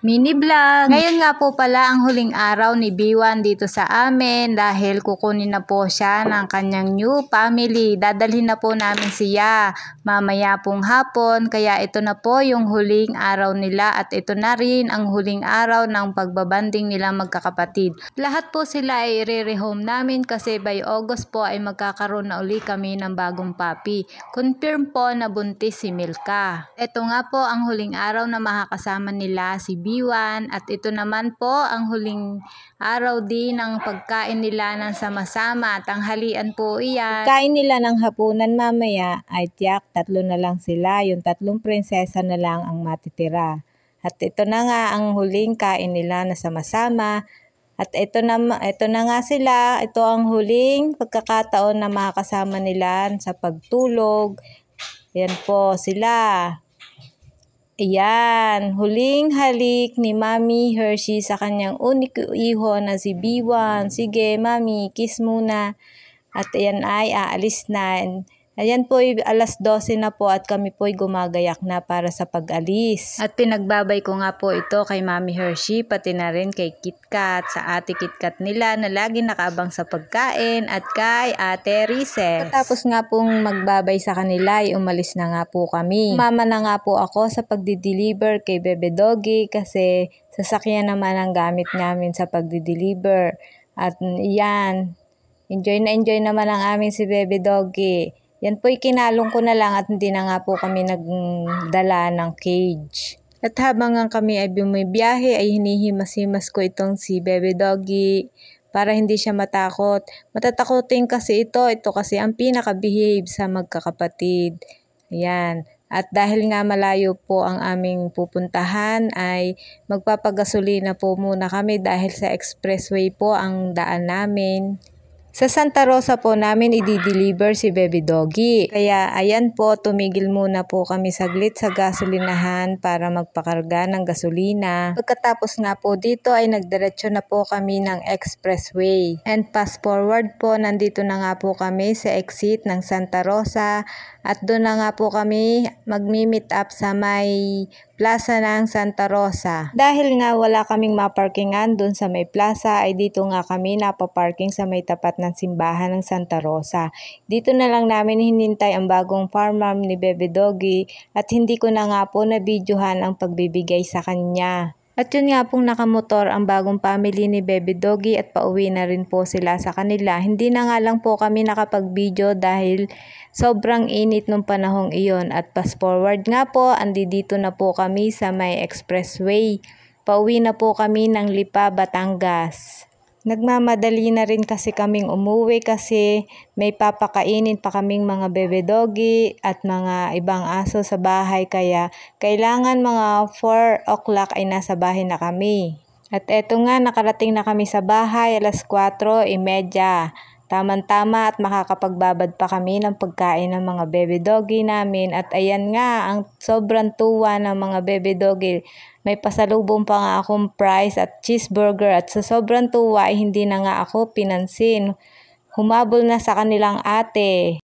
Mini vlog. Ngayon nga po pala ang huling araw ni B1 dito sa amin dahil kukunin na po siya ng kanyang new family. Dadalhin na po namin siya mamaya pong hapon kaya ito na po yung huling araw nila at ito na rin ang huling araw ng pagbabanding nila magkakapatid. Lahat po sila ay re-rehome namin kasi by August po ay magkakaroon na uli kami ng bagong papi. Confirm po na buntis si Milka. Ito nga po ang huling araw na makakasama nila si B b at ito naman po ang huling araw din ng pagkain nila ng sama-sama. Tanghalian po iyan. Pagkain nila ng hapunan mamaya ay tiyak tatlo na lang sila. Yung tatlong prinsesa na lang ang matitira. At ito na nga ang huling kain nila na sama-sama. At ito na, ito na nga sila, ito ang huling pagkakataon na makakasama nila sa pagtulog. Yan po sila. Ayan, huling halik ni Mami Hershey sa kanyang unique iho na si B1. Sige, Mami, kiss muna. At ayan ay aalis na. Ayan po, alas 12 na po at kami po'y gumagayak na para sa pag-alis. At pinagbabay ko nga po ito kay Mami Hershey, pati na rin kay KitKat, sa ate KitKat nila na lagi nakaabang sa pagkain at kay ate Rises. Tapos nga pong magbabay sa kanila ay umalis na nga po kami. Mama na nga po ako sa pagdi-deliver kay Bebe Doggy kasi sasakyan naman ang gamit namin sa pagdi-deliver. At mm, yan, enjoy na enjoy naman ang amin si Bebe Doggy. Yan po, ikinalong ko na lang at hindi na nga po kami nagdala ng cage. At habang nga kami ay bumibiyahe ay hinihimas-himas ko itong si Bebe Doggy para hindi siya matakot. Matatakotin kasi ito. Ito kasi ang pinaka-behave sa magkakapatid. Ayan. At dahil nga malayo po ang aming pupuntahan ay magpapagasolina po muna kami dahil sa expressway po ang daan namin. Sa Santa Rosa po namin i-deliver si Baby Doggy. Kaya ayan po, tumigil muna po kami saglit sa gasolinahan para magpakarga ng gasolina. Pagkatapos nga po dito ay nagdiretso na po kami ng expressway. And fast forward po, nandito na nga po kami sa exit ng Santa Rosa at doon na nga po kami magmi-meet up sa may plaza ng Santa Rosa. Dahil nga wala kaming maparkingan dun sa may plaza ay dito nga kami napaparking sa may tapat ng simbahan ng Santa Rosa. Dito na lang namin hinintay ang bagong farm ni Bebe Doggy at hindi ko na nga po na videohan ang pagbibigay sa kanya. At yun nga pong nakamotor ang bagong family ni Baby Doggy at pauwi na rin po sila sa kanila. Hindi na nga lang po kami nakapag-video dahil sobrang init nung panahong iyon. At pass forward nga po, andi dito na po kami sa may expressway. Pauwi na po kami ng Lipa, Batangas. Nagmamadali na rin kasi kaming umuwi kasi may papakainin pa kaming mga bebe doggy at mga ibang aso sa bahay kaya kailangan mga 4 o'clock ay nasa bahay na kami. At eto nga nakarating na kami sa bahay alas 4.30. Tamang-tama at makakapagbabad pa kami ng pagkain ng mga baby doggy namin at ayan nga ang sobrang tuwa ng mga baby doggy. May pasalubong pa nga akong fries at cheeseburger at sa sobrang tuwa ay eh, hindi na nga ako pinansin. Humabol na sa kanilang ate.